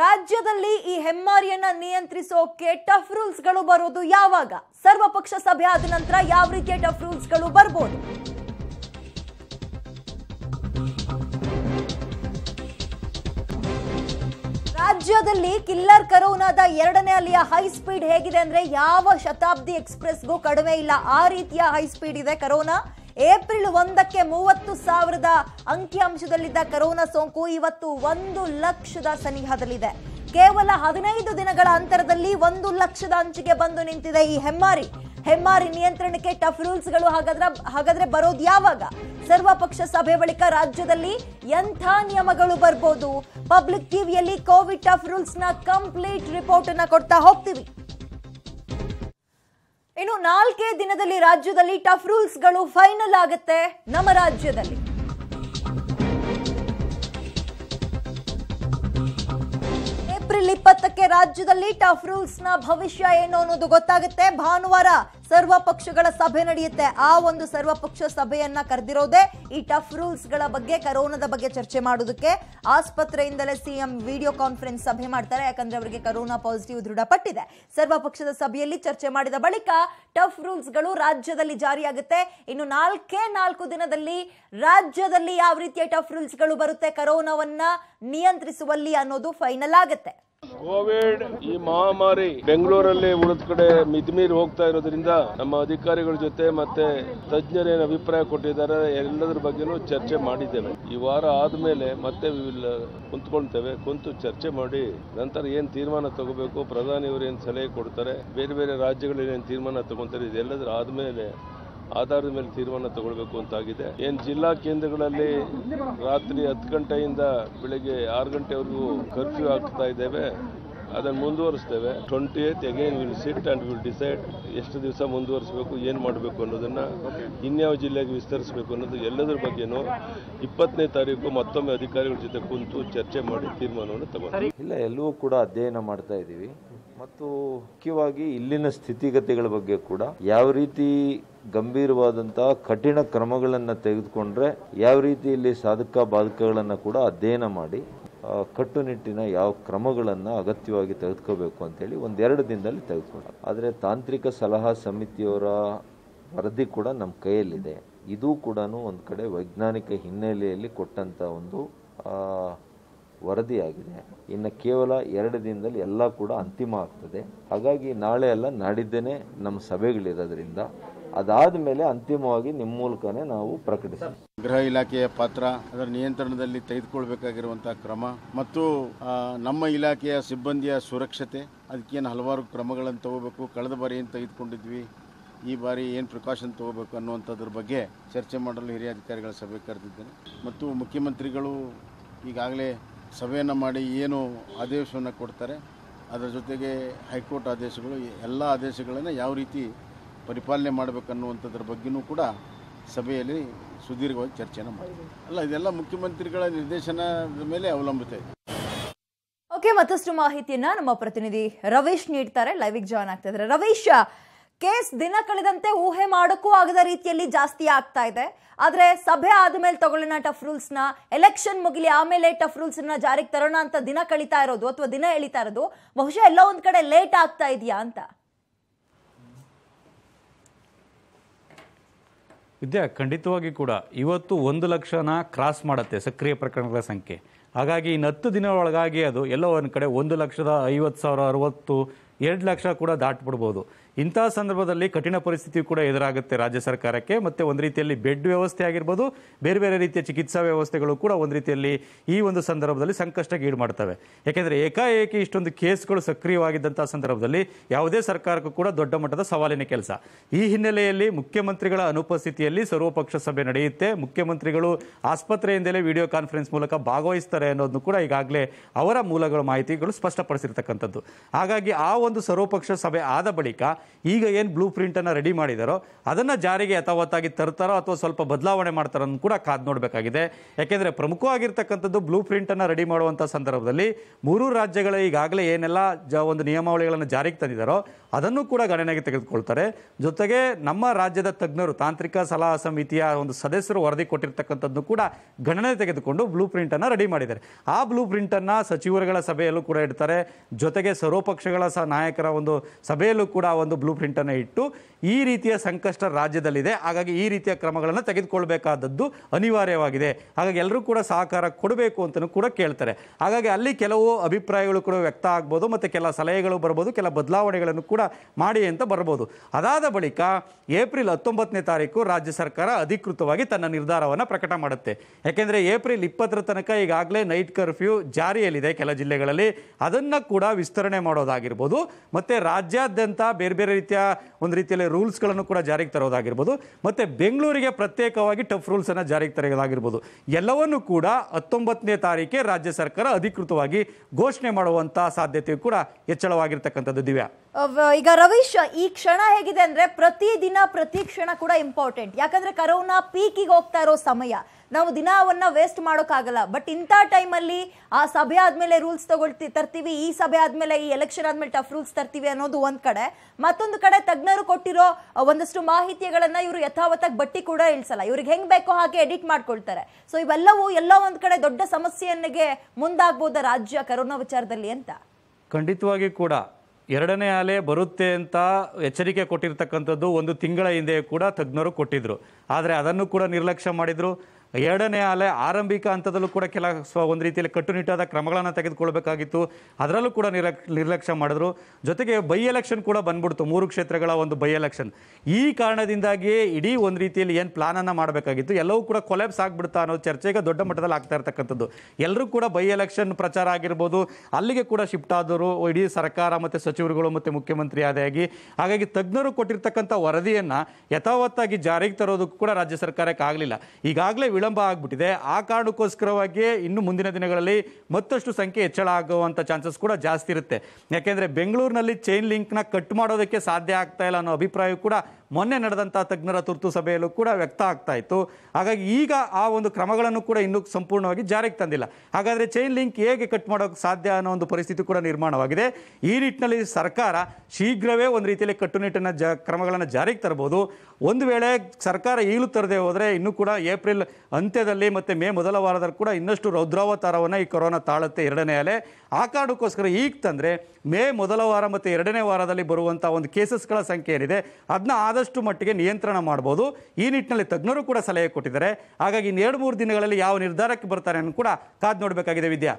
ರಾಜ್ಯದಲ್ಲಿ ಈ ಹೆಮ್ಮಾರಿಯನ್ನ ನಿಯಂತ್ರಿಸೋಕೆ tough rules ಗಳು ಬರೋದು ಯಾವಾಗ ಸರ್ವಪಕ್ಷ ಸಭೆ ಆದ ನಂತರ ಯಾವ ರೀತಿಯ ಟಫ್ ರೂಲ್ಸ್ ಗಳು ಬರ್ಬೋದು ರಾಜ್ಯದಲ್ಲಿ ಕಿಲ್ಲರ್ ಕರೋನಾದ ಎರಡನೇ ಅಲ್ಲಿಯ ಹೈ ಸ್ಪೀಡ್ ಹೇಗಿದೆ ಅಂದ್ರೆ ಯಾವ ಶತಾಬ್ದಿ ಎಕ್ಸ್ಪ್ರೆಸ್ಗೂ ಕಡಿಮೆ ಇಲ್ಲ ಆ ರೀತಿಯ ಹೈ ಸ್ಪೀಡ್ ಇದೆ ಕರೋನಾ ಏಪ್ರಿಲ್ ಒಂದಕ್ಕೆ ಮೂವತ್ತು ಸಾವಿರದ ಅಂಕಿಅಂಶದಲ್ಲಿದ್ದ ಕರೋನಾ ಸೋಂಕು ಇವತ್ತು ಒಂದು ಲಕ್ಷದ ಸನಿಹದಲ್ಲಿದೆ ಕೇವಲ ಹದಿನೈದು ದಿನಗಳ ಅಂತರದಲ್ಲಿ ಒಂದು ಲಕ್ಷದ ಅಂಚಿಗೆ ಬಂದು ನಿಂತಿದೆ ಈ ಹೆಮ್ಮಾರಿ ಹೆಮ್ಮಾರಿ ನಿಯಂತ್ರಣಕ್ಕೆ ಟಫ್ ರೂಲ್ಸ್ಗಳು ಹಾಗಾದ್ರೆ ಹಾಗಾದ್ರೆ ಬರೋದು ಯಾವಾಗ ಸರ್ವಪಕ್ಷ ಸಭೆ ಬಳಿಕ ರಾಜ್ಯದಲ್ಲಿ ಎಂಥ ನಿಯಮಗಳು ಬರ್ಬೋದು ಪಬ್ಲಿಕ್ ಟಿವಿಯಲ್ಲಿ ಕೋವಿಡ್ ಟಫ್ ರೂಲ್ಸ್ ನ ಕಂಪ್ಲೀಟ್ ರಿಪೋರ್ಟ್ ಅನ್ನ ಕೊಡ್ತಾ ಹೋಗ್ತೀವಿ ಇನ್ನು ನಾಲ್ಕೇ ದಿನದಲ್ಲಿ ರಾಜ್ಯದಲ್ಲಿ ಟಫ್ ರೂಲ್ಸ್ಗಳು ಫೈನಲ್ ಆಗುತ್ತೆ ನಮ್ಮ ರಾಜ್ಯದಲ್ಲಿ ರಾಜ್ಯದಲ್ಲಿ ಟಫ್ ರೂಲ್ಸ್ ನ ಭವಿಷ್ಯ ಏನು ಅನ್ನೋದು ಗೊತ್ತಾಗುತ್ತೆ ಭಾನುವಾರ ಸರ್ವ ಪಕ್ಷಗಳ ಸಭೆ ನಡೆಯುತ್ತೆ ಆ ಒಂದು ಸರ್ವ ಪಕ್ಷ ಸಭೆಯನ್ನ ಕರೆದಿರೋದೇ ಈ ಟಫ್ ರೂಲ್ಸ್ ಗಳ ಬಗ್ಗೆ ಕರೋನಾದ ಬಗ್ಗೆ ಚರ್ಚೆ ಮಾಡೋದಕ್ಕೆ ಆಸ್ಪತ್ರೆಯಿಂದಲೇ ಸಿಎಂ ವಿಡಿಯೋ ಕಾನ್ಫರೆನ್ಸ್ ಸಭೆ ಮಾಡ್ತಾರೆ ಯಾಕಂದ್ರೆ ಅವರಿಗೆ ಕರೋನಾ ಪಾಸಿಟಿವ್ ದೃಢಪಟ್ಟಿದೆ ಸರ್ವ ಪಕ್ಷದ ಸಭೆಯಲ್ಲಿ ಚರ್ಚೆ ಮಾಡಿದ ಬಳಿಕ ಟಫ್ ರೂಲ್ಸ್ ಗಳು ರಾಜ್ಯದಲ್ಲಿ ಜಾರಿಯಾಗುತ್ತೆ ಇನ್ನು ನಾಲ್ಕೇ ನಾಲ್ಕು ದಿನದಲ್ಲಿ ರಾಜ್ಯದಲ್ಲಿ ಯಾವ ರೀತಿಯ ಟಫ್ ರೂಲ್ಸ್ ಗಳು ಬರುತ್ತೆ ಕರೋನಾವನ್ನ ನಿಯಂತ್ರಿಸುವಲ್ಲಿ ಅನ್ನೋದು ಫೈನಲ್ ಆಗುತ್ತೆ ಕೋವಿಡ್ ಈ ಮಹಾಮಾರಿ ಬೆಂಗಳೂರಲ್ಲಿ ಉಳಿದ ಕಡೆ ಮಿತಿಮೀರಿ ಹೋಗ್ತಾ ಇರೋದ್ರಿಂದ ನಮ್ಮ ಅಧಿಕಾರಿಗಳ ಜೊತೆ ಮತ್ತೆ ತಜ್ಞರೇನು ಅಭಿಪ್ರಾಯ ಕೊಟ್ಟಿದ್ದಾರೆ ಎಲ್ಲದರ ಬಗ್ಗೆನೂ ಚರ್ಚೆ ಮಾಡಿದ್ದೇವೆ ಈ ವಾರ ಆದ್ಮೇಲೆ ಮತ್ತೆ ಕುಂತ್ಕೊಳ್ತೇವೆ ಕುಂತು ಚರ್ಚೆ ಮಾಡಿ ನಂತರ ಏನ್ ತೀರ್ಮಾನ ತಗೋಬೇಕು ಪ್ರಧಾನಿಯವರು ಏನ್ ಸಲಹೆ ಕೊಡ್ತಾರೆ ಬೇರೆ ಬೇರೆ ರಾಜ್ಯಗಳು ಏನು ತೀರ್ಮಾನ ತಗೊಂತಾರೆ ಇದೆಲ್ಲದರ ಆದ್ಮೇಲೆ ಆಧಾರದ ಮೇಲೆ ತೀರ್ಮಾನ ತಗೊಳ್ಬೇಕು ಅಂತಾಗಿದೆ ಏನ್ ಜಿಲ್ಲಾ ಕೇಂದ್ರಗಳಲ್ಲಿ ರಾತ್ರಿ ಹತ್ತು ಗಂಟೆಯಿಂದ ಬೆಳಿಗ್ಗೆ ಆರು ಗಂಟೆವರೆಗೂ ಕರ್ಫ್ಯೂ ಹಾಕ್ತಾ ಇದ್ದೇವೆ ಅದನ್ನು ಮುಂದುವರಿಸ್ತೇವೆ twenty eight again will sit and will decide ಎಷ್ಟು ದಿವಸ ಮುಂದುವರಿಸಬೇಕು ಏನು ಮಾಡಬೇಕು ಅನ್ನೋದನ್ನು ಇನ್ಯಾವ ಜಿಲ್ಲೆಗೆ ವಿಸ್ತರಿಸಬೇಕು ಅನ್ನೋದು ಎಲ್ಲದರ ಬಗ್ಗೆನೂ ಇಪ್ಪತ್ತನೇ ತಾರೀಕು ಮತ್ತೊಮ್ಮೆ ಅಧಿಕಾರಿಗಳ ಜೊತೆ ಕುಂತು ಚರ್ಚೆ ಮಾಡಿ ತೀರ್ಮಾನವನ್ನು ತಗೊಂಡು ಇಲ್ಲ ಎಲ್ಲವೂ ಕೂಡ ಅಧ್ಯಯನ ಮಾಡ್ತಾ ಇದ್ದೀವಿ ಮತ್ತು ಮುಖ್ಯವಾಗಿ ಇಲ್ಲಿನ ಸ್ಥಿತಿಗತಿಗಳ ಬಗ್ಗೆ ಕೂಡ ಯಾವ ರೀತಿ ಗಂಭೀರವಾದಂತಹ ಕಠಿಣ ಕ್ರಮಗಳನ್ನು ತೆಗೆದುಕೊಂಡ್ರೆ ಯಾವ ರೀತಿ ಇಲ್ಲಿ ಸಾಧಕ ಬಾಧಕಗಳನ್ನು ಕೂಡ ಅಧ್ಯಯನ ಮಾಡಿ ಕಟ್ಟುನಿಟ್ಟಿನ ಯಾವ ಕ್ರಮಗಳನ್ನು ಅಗತ್ಯವಾಗಿ ತೆಗೆದುಕೋಬೇಕು ಅಂತೇಳಿ ಒಂದೆರಡು ದಿನದಲ್ಲಿ ತೆಗೆದುಕೊಂಡು ಆದರೆ ತಾಂತ್ರಿಕ ಸಲಹಾ ಸಮಿತಿಯವರ ವರದಿ ಕೂಡ ನಮ್ಮ ಕೈಯಲ್ಲಿದೆ ಇದು ಕೂಡ ಒಂದು ಕಡೆ ವೈಜ್ಞಾನಿಕ ಹಿನ್ನೆಲೆಯಲ್ಲಿ ಕೊಟ್ಟಂತ ಒಂದು ವರದಿಯಾಗಿದೆ ಇನ್ನು ಕೇವಲ ಎರಡು ದಿನದಲ್ಲಿ ಎಲ್ಲ ಕೂಡ ಅಂತಿಮ ಆಗ್ತದೆ ಹಾಗಾಗಿ ನಾಳೆ ಎಲ್ಲ ನಾಡಿದ್ದೇನೆ ನಮ್ಮ ಸಭೆಗಳಿರೋದ್ರಿಂದ ಅದಾದ ಮೇಲೆ ಅಂತಿಮವಾಗಿ ನಿಮ್ಮ ಮೂಲಕನೇ ನಾವು ಪ್ರಕಟಿಸ್ತೀವಿ ಗೃಹ ಇಲಾಖೆಯ ಪಾತ್ರ ಅದರ ನಿಯಂತ್ರಣದಲ್ಲಿ ತೆಗೆದುಕೊಳ್ಬೇಕಾಗಿರುವಂತಹ ಕ್ರಮ ಮತ್ತು ನಮ್ಮ ಇಲಾಖೆಯ ಸಿಬ್ಬಂದಿಯ ಸುರಕ್ಷತೆ ಅದಕ್ಕೇನು ಹಲವಾರು ಕ್ರಮಗಳನ್ನು ತಗೋಬೇಕು ಕಳೆದ ಬಾರಿ ಏನು ತೆಗೆದುಕೊಂಡಿದ್ವಿ ಈ ಬಾರಿ ಏನು ಪ್ರಿಕಾಷನ್ ತಗೋಬೇಕು ಅನ್ನುವಂಥದ್ರ ಬಗ್ಗೆ ಚರ್ಚೆ ಮಾಡಲು ಹಿರಿಯ ಅಧಿಕಾರಿಗಳ ಸಭೆ ಕರೆದಿದ್ದೇನೆ ಮತ್ತು ಮುಖ್ಯಮಂತ್ರಿಗಳು ಈಗಾಗಲೇ ಸಭೆಯನ್ನು ಮಾಡಿ ಏನು ಆದೇಶವನ್ನು ಕೊಡ್ತಾರೆ ಅದರ ಜೊತೆಗೆ ಹೈಕೋರ್ಟ್ ಆದೇಶಗಳು ಎಲ್ಲ ಆದೇಶಗಳನ್ನು ಯಾವ ರೀತಿ ಪರಿಪಾಲನೆ ಮಾಡಬೇಕನ್ನುವಂಥದ್ರ ಬಗ್ಗೆಯೂ ಕೂಡ ಸಭೆಯಲ್ಲಿ ಸುದೀರ್ಘವಾಗಿ ಚರ್ಚೆಯನ್ನು ಮಾಡಿದೆ ಅಲ್ಲ ಇದೆಲ್ಲ ಮುಖ್ಯಮಂತ್ರಿಗಳ ನಿರ್ದೇಶನದ ಮೇಲೆ ಅವಲಂಬಿತ ಇದೆ ಓಕೆ ಮತ್ತಷ್ಟು ಮಾಹಿತಿಯನ್ನು ನಮ್ಮ ಪ್ರತಿನಿಧಿ ರವೇಶ್ ನೀಡ್ತಾರೆ ಲೈವಿಗೆ ಜಾಯ್ನ್ ಆಗ್ತಾ ಇದ್ದಾರೆ ರವೀಶ್ ಕೇಸ್ ದಿನ ಕಳೆದಂತೆ ಊಹೆ ಮಾಡೋಕ್ಕೂ ಆಗದ ರೀತಿಯಲ್ಲಿ ಜಾಸ್ತಿ ಆಗ್ತಾ ಇದೆ ಆದರೆ ಸಭೆ ಆದಮೇಲೆ ತಗೊಳ್ಳೋಣ ಟಫ್ ರೂಲ್ಸ್ನ ಎಲೆಕ್ಷನ್ ಮುಗಿಲಿ ಆಮೇಲೆ ಟಫ್ ರೂಲ್ಸ್ನ ಜಾರಿಗೆ ತರೋಣ ಅಂತ ದಿನ ಕಳೀತಾ ಇರೋದು ಅಥವಾ ದಿನ ಎಳಿತಾ ಇರೋದು ಬಹುಶಃ ಎಲ್ಲ ಒಂದು ಕಡೆ ಲೇಟ್ ಆಗ್ತಾ ಇದೆಯಾ ಅಂತ ವಿದ್ಯಾ ಖಂಡಿತವಾಗಿ ಕೂಡ ಇವತ್ತು ಒಂದು ಲಕ್ಷನ ಕ್ರಾಸ್ ಮಾಡುತ್ತೆ ಸಕ್ರಿಯ ಪ್ರಕರಣಗಳ ಸಂಖ್ಯೆ ಹಾಗಾಗಿ ಇನ್ನು ಹತ್ತು ಒಳಗಾಗಿ ಅದು ಎಲ್ಲ ಒಂದು ಕಡೆ ಒಂದು ಲಕ್ಷದ ಐವತ್ತು ಸಾವಿರ ಅರವತ್ತು ಎರಡು ಲಕ್ಷ ಕೂಡ ದಾಟ್ಬಿಡ್ಬೋದು ಇಂತಹ ಸಂದರ್ಭದಲ್ಲಿ ಕಠಿಣ ಪರಿಸ್ಥಿತಿ ಕೂಡ ಎದುರಾಗುತ್ತೆ ರಾಜ್ಯ ಸರ್ಕಾರಕ್ಕೆ ಮತ್ತು ಒಂದು ರೀತಿಯಲ್ಲಿ ಬೆಡ್ ವ್ಯವಸ್ಥೆ ಆಗಿರ್ಬೋದು ಬೇರೆ ಬೇರೆ ರೀತಿಯ ಚಿಕಿತ್ಸಾ ವ್ಯವಸ್ಥೆಗಳು ಕೂಡ ಒಂದು ರೀತಿಯಲ್ಲಿ ಈ ಒಂದು ಸಂದರ್ಭದಲ್ಲಿ ಸಂಕಷ್ಟಕ್ಕೆ ಈಡು ಮಾಡ್ತವೆ ಯಾಕೆಂದರೆ ಏಕಾಏಕಿ ಇಷ್ಟೊಂದು ಕೇಸ್ಗಳು ಸಕ್ರಿಯವಾಗಿದ್ದಂಥ ಸಂದರ್ಭದಲ್ಲಿ ಯಾವುದೇ ಸರ್ಕಾರಕ್ಕೂ ಕೂಡ ದೊಡ್ಡ ಮಟ್ಟದ ಸವಾಲಿನ ಕೆಲಸ ಈ ಹಿನ್ನೆಲೆಯಲ್ಲಿ ಮುಖ್ಯಮಂತ್ರಿಗಳ ಅನುಪಸ್ಥಿತಿಯಲ್ಲಿ ಸರ್ವಪಕ್ಷ ಸಭೆ ನಡೆಯುತ್ತೆ ಮುಖ್ಯಮಂತ್ರಿಗಳು ಆಸ್ಪತ್ರೆಯಿಂದಲೇ ವಿಡಿಯೋ ಕಾನ್ಫರೆನ್ಸ್ ಮೂಲಕ ಭಾಗವಹಿಸ್ತಾರೆ ಅನ್ನೋದನ್ನು ಕೂಡ ಈಗಾಗಲೇ ಅವರ ಮೂಲಗಳ ಮಾಹಿತಿಗಳು ಸ್ಪಷ್ಟಪಡಿಸಿರ್ತಕ್ಕಂಥದ್ದು ಹಾಗಾಗಿ ಆ ಒಂದು ಸರ್ವಪಕ್ಷ ಸಭೆ ಆದ ಬಳಿಕ ಈಗ ಏನು ಬ್ಲೂ ಪ್ರಿಂಟನ್ನು ರೆಡಿ ಮಾಡಿದಾರೋ ಅದನ್ನು ಜಾರಿಗೆ ಯಥಾವತ್ತಾಗಿ ತರ್ತಾರೋ ಅಥವಾ ಸ್ವಲ್ಪ ಬದಲಾವಣೆ ಮಾಡ್ತಾರೋ ಕೂಡ ಕಾದು ನೋಡಬೇಕಾಗಿದೆ ಯಾಕೆಂದರೆ ಪ್ರಮುಖವಾಗಿರ್ತಕ್ಕಂಥದ್ದು ಬ್ಲೂ ಪ್ರಿಂಟನ್ನು ರೆಡಿ ಮಾಡುವಂಥ ಸಂದರ್ಭದಲ್ಲಿ ಮೂರು ರಾಜ್ಯಗಳ ಈಗಾಗಲೇ ಏನೆಲ್ಲ ಜ ಒಂದು ನಿಯಮಾವಳಿಗಳನ್ನು ಜಾರಿಗೆ ತಂದಿದ್ದಾರೋ ಅದನ್ನು ಕೂಡ ಗಣನೆಗೆ ತೆಗೆದುಕೊಳ್ತಾರೆ ಜೊತೆಗೆ ನಮ್ಮ ರಾಜ್ಯದ ತಜ್ಞರು ತಾಂತ್ರಿಕ ಸಲಹಾ ಸಮಿತಿಯ ಒಂದು ಸದಸ್ಯರು ವರದಿ ಕೊಟ್ಟಿರ್ತಕ್ಕಂಥದ್ದು ಕೂಡ ಗಣನೆ ತೆಗೆದುಕೊಂಡು ಬ್ಲೂ ಪ್ರಿಂಟನ್ನು ರೆಡಿ ಮಾಡಿದ್ದಾರೆ ಆ ಬ್ಲೂ ಪ್ರಿಂಟನ್ನು ಸಚಿವರುಗಳ ಸಭೆಯಲ್ಲೂ ಕೂಡ ಇಡ್ತಾರೆ ಜೊತೆಗೆ ಸರ್ವಪಕ್ಷಗಳ ಸ ನಾಯಕರ ಒಂದು ಸಭೆಯಲ್ಲೂ ಕೂಡ ಒಂದು ಬ್ಲೂ ಪ್ರಿಂಟನ್ನು ಇಟ್ಟು ಈ ರೀತಿಯ ಸಂಕಷ್ಟ ರಾಜ್ಯದಲ್ಲಿದೆ ಹಾಗಾಗಿ ಈ ರೀತಿಯ ಕ್ರಮಗಳನ್ನು ತೆಗೆದುಕೊಳ್ಬೇಕಾದದ್ದು ಅನಿವಾರ್ಯವಾಗಿದೆ ಹಾಗಾಗಿ ಎಲ್ಲರೂ ಕೂಡ ಸಹಕಾರ ಕೊಡಬೇಕು ಅಂತಲೂ ಕೂಡ ಕೇಳ್ತಾರೆ ಹಾಗಾಗಿ ಅಲ್ಲಿ ಕೆಲವು ಅಭಿಪ್ರಾಯಗಳು ಕೂಡ ವ್ಯಕ್ತ ಆಗ್ಬೋದು ಮತ್ತು ಕೆಲ ಸಲಹೆಗಳು ಬರ್ಬೋದು ಕೆಲ ಬದಲಾವಣೆಗಳನ್ನು ಕೂಡ ಮಾಡಿ ಅಂತ ಬರ್ಬೋದು ಅದಾದ ಬಳಿಕ ಏಪ್ರಿಲ್ ಹತ್ತೊಂಬತ್ತನೇ ತಾರೀಕು ರಾಜ್ಯ ಸರ್ಕಾರ ಅಧಿಕೃತವಾಗಿ ತನ್ನ ನಿರ್ಧಾರವನ್ನು ಪ್ರಕಟ ಮಾಡುತ್ತೆ ಯಾಕೆಂದರೆ ಏಪ್ರಿಲ್ ಇಪ್ಪತ್ತರ ತನಕ ಈಗಾಗಲೇ ನೈಟ್ ಕರ್ಫ್ಯೂ ಜಾರಿಯಲ್ಲಿದೆ ಕೆಲ ಜಿಲ್ಲೆಗಳಲ್ಲಿ ಅದನ್ನು ಕೂಡ ವಿಸ್ತರಣೆ ಮಾಡೋದಾಗಿರ್ಬೋದು ಮತ್ತು ರಾಜ್ಯಾದ್ಯಂತ ಬೇರೆ ಬೇರೆ ರೀತಿಯ ಒಂದು ರೀತಿಯಲ್ಲಿ ರೂಲ್ಸ್ಗಳನ್ನು ಕೂಡ ಜಾರಿಗೆ ತರೋದಾಗಿರ್ಬೋದು ಮತ್ತು ಬೆಂಗಳೂರಿಗೆ ಪ್ರತ್ಯೇಕವಾಗಿ ಟಫ್ ರೂಲ್ಸನ್ನು ಜಾರಿಗೆ ತರೋದಾಗಿರ್ಬೋದು ಎಲ್ಲವನ್ನೂ ಕೂಡ ಹತ್ತೊಂಬತ್ತನೇ ತಾರೀಕೆ ರಾಜ್ಯ ಸರ್ಕಾರ ಅಧಿಕೃತವಾಗಿ ಘೋಷಣೆ ಮಾಡುವಂಥ ಸಾಧ್ಯತೆಯು ಕೂಡ ಹೆಚ್ಚಳವಾಗಿರ್ತಕ್ಕಂಥದ್ದು ದಿವ್ಯಾ ಈಗ ರವೀಶ್ ಈ ಕ್ಷಣ ಹೇಗಿದೆ ಅಂದ್ರೆ ಪ್ರತಿದಿನ ಪ್ರತಿ ಕ್ಷಣ ಕೂಡ ಇಂಪಾರ್ಟೆಂಟ್ ಯಾಕಂದ್ರೆ ಕರೋನಾ ಪೀಕಿಗೆ ಹೋಗ್ತಾ ಇರೋ ಸಮಯ ನಾವು ದಿನವನ್ನ ವೇಸ್ಟ್ ಮಾಡೋಕ್ಕಾಗಲ್ಲ ಬಟ್ ಇಂಥ ಟೈಮಲ್ಲಿ ಆ ಸಭೆ ಆದ್ಮೇಲೆ ರೂಲ್ಸ್ ತಗೊಳ್ತಿ ತರ್ತೀವಿ ಈ ಸಭೆ ಆದ್ಮೇಲೆ ಈ ಎಲೆಕ್ಷನ್ ಆದ್ಮೇಲೆ ಟಫ್ ರೂಲ್ಸ್ ತರ್ತೀವಿ ಅನ್ನೋದು ಒಂದು ಕಡೆ ಮತ್ತೊಂದು ಕಡೆ ತಜ್ಞರು ಕೊಟ್ಟಿರೋ ಒಂದಷ್ಟು ಮಾಹಿತಿಗಳನ್ನು ಇವರು ಯಥಾವತ್ತಾಗಿ ಬಟ್ಟಿ ಕೂಡ ಇಳಿಸಲ್ಲ ಇವ್ರಿಗೆ ಹೆಂಗ್ ಬೇಕೋ ಹಾಗೆ ಎಡಿಟ್ ಮಾಡ್ಕೊಳ್ತಾರೆ ಸೊ ಇವೆಲ್ಲವೂ ಎಲ್ಲ ಒಂದ್ ಕಡೆ ದೊಡ್ಡ ಸಮಸ್ಯೆಯನ್ನಿಗೆ ಮುಂದಾಗ್ಬೋದ ರಾಜ್ಯ ಕರೋನಾ ವಿಚಾರದಲ್ಲಿ ಅಂತ ಖಂಡಿತವಾಗಿ ಕೂಡ ಎರಡನೇ ಅಲೆ ಬರುತ್ತೆ ಅಂತ ಎಚ್ಚರಿಕೆ ಕೊಟ್ಟಿರ್ತಕ್ಕಂಥದ್ದು ಒಂದು ತಿಂಗಳ ಹಿಂದೆ ಕೂಡ ತಜ್ಞರು ಕೊಟ್ಟಿದ್ದರು ಆದರೆ ಅದನ್ನು ಕೂಡ ನಿರ್ಲಕ್ಷ್ಯ ಮಾಡಿದರು ಎರಡನೇ ಅಲೆ ಆರಂಭಿಕ ಹಂತದಲ್ಲೂ ಕೂಡ ಕೆಲ ಸ್ವ ಒಂದು ರೀತಿಯಲ್ಲಿ ಕಟ್ಟುನಿಟ್ಟಾದ ಕ್ರಮಗಳನ್ನು ತೆಗೆದುಕೊಳ್ಬೇಕಾಗಿತ್ತು ಅದರಲ್ಲೂ ಕೂಡ ನಿರ್ಲಕ್ಷ್ಯ ಮಾಡಿದ್ರು ಜೊತೆಗೆ ಬೈ ಎಲೆಕ್ಷನ್ ಕೂಡ ಬಂದ್ಬಿಡ್ತು ಮೂರು ಕ್ಷೇತ್ರಗಳ ಒಂದು ಬೈ ಎಲೆಕ್ಷನ್ ಈ ಕಾರಣದಿಂದಾಗಿಯೇ ಇಡೀ ಒಂದು ರೀತಿಯಲ್ಲಿ ಏನು ಪ್ಲಾನನ್ನು ಮಾಡಬೇಕಾಗಿತ್ತು ಎಲ್ಲವೂ ಕೂಡ ಕೊಲೆಬ್ಸ್ ಆಗಿಬಿಡ್ತಾ ಅನ್ನೋ ಚರ್ಚೆಗೆ ದೊಡ್ಡ ಮಟ್ಟದಲ್ಲಿ ಆಗ್ತಾ ಇರ್ತಕ್ಕಂಥದ್ದು ಎಲ್ಲರೂ ಕೂಡ ಬೈ ಎಲೆಕ್ಷನ್ ಪ್ರಚಾರ ಆಗಿರ್ಬೋದು ಅಲ್ಲಿಗೆ ಕೂಡ ಶಿಫ್ಟ್ ಆದರು ಇಡೀ ಸರ್ಕಾರ ಮತ್ತು ಸಚಿವರುಗಳು ಮತ್ತು ಮುಖ್ಯಮಂತ್ರಿ ಆದಾಗಿ ಹಾಗಾಗಿ ತಜ್ಞರು ಕೊಟ್ಟಿರ್ತಕ್ಕಂಥ ವರದಿಯನ್ನು ಯಥಾವತ್ತಾಗಿ ಜಾರಿಗೆ ತರೋದಕ್ಕೂ ಕೂಡ ರಾಜ್ಯ ಸರ್ಕಾರಕ್ಕೆ ಆಗಲಿಲ್ಲ ಈಗಾಗಲೇ ವಿಳಂಬ ಆಗಿಬಿಟ್ಟಿದೆ ಆ ಕಾರಣಕ್ಕೋಸ್ಕರವಾಗಿ ಇನ್ನು ಮುಂದಿನ ದಿನಗಳಲ್ಲಿ ಮತ್ತಷ್ಟು ಸಂಖ್ಯೆ ಹೆಚ್ಚಳ ಆಗುವಂಥ ಚಾನ್ಸಸ್ ಕೂಡ ಜಾಸ್ತಿ ಇರುತ್ತೆ ಯಾಕೆಂದರೆ ಬೆಂಗಳೂರಿನಲ್ಲಿ ಚೈನ್ ಲಿಂಕ್ನ ಕಟ್ ಮಾಡೋದಕ್ಕೆ ಸಾಧ್ಯ ಆಗ್ತಾ ಇಲ್ಲ ಅನ್ನೋ ಅಭಿಪ್ರಾಯ ಕೂಡ ಮೊನ್ನೆ ನಡೆದಂಥ ತಜ್ಞರ ತುರ್ತು ಸಭೆಯಲ್ಲೂ ಕೂಡ ವ್ಯಕ್ತ ಆಗ್ತಾ ಇತ್ತು ಹಾಗಾಗಿ ಈಗ ಆ ಒಂದು ಕ್ರಮಗಳನ್ನು ಕೂಡ ಇನ್ನೂ ಸಂಪೂರ್ಣವಾಗಿ ಜಾರಿಗೆ ತಂದಿಲ್ಲ ಹಾಗಾದರೆ ಚೈನ್ ಲಿಂಕ್ ಹೇಗೆ ಕಟ್ ಮಾಡೋಕ್ಕೆ ಸಾಧ್ಯ ಅನ್ನೋ ಒಂದು ಪರಿಸ್ಥಿತಿ ಕೂಡ ನಿರ್ಮಾಣವಾಗಿದೆ ಈ ನಿಟ್ಟಿನಲ್ಲಿ ಸರ್ಕಾರ ಶೀಘ್ರವೇ ಒಂದು ರೀತಿಯಲ್ಲಿ ಕಟ್ಟುನಿಟ್ಟಿನ ಜ ಕ್ರಮಗಳನ್ನು ಜಾರಿಗೆ ತರಬಹುದು ಒಂದು ವೇಳೆ ಸರ್ಕಾರ ಈಗಲೂ ತರದೆ ಹೋದರೆ ಇನ್ನೂ ಕೂಡ ಏಪ್ರಿಲ್ ಅಂತ್ಯದಲ್ಲಿ ಮತ್ತು ಮೇ ಮೊದಲ ವಾರದಲ್ಲಿ ಕೂಡ ಇನ್ನಷ್ಟು ರೌದ್ರಾವತಾರವನ್ನು ಈ ಕೊರೋನಾ ತಾಳುತ್ತೆ ಎರಡನೇ ಅಲೆ ಆ ಕಾರಣಕ್ಕೋಸ್ಕರ ಈಗ ತಂದರೆ ಮೇ ಮೊದಲ ವಾರ ಮತ್ತು ಎರಡನೇ ವಾರದಲ್ಲಿ ಬರುವಂಥ ಒಂದು ಕೇಸಸ್ಗಳ ಸಂಖ್ಯೆ ಏನಿದೆ ಅದನ್ನ ಆದಷ್ಟು ಮಟ್ಟಿಗೆ ನಿಯಂತ್ರಣ ಮಾಡ್ಬೋದು ಈ ನಿಟ್ಟಿನಲ್ಲಿ ತಜ್ಞರು ಕೂಡ ಸಲಹೆ ಕೊಟ್ಟಿದ್ದಾರೆ ಹಾಗಾಗಿ ಇನ್ನೆರಡು ಮೂರು ದಿನಗಳಲ್ಲಿ ಯಾವ ನಿರ್ಧಾರಕ್ಕೆ ಬರ್ತಾರೆ ಅನ್ನೋ ಕೂಡ ಕಾದು ನೋಡಬೇಕಾಗಿದೆ ವಿದ್ಯಾ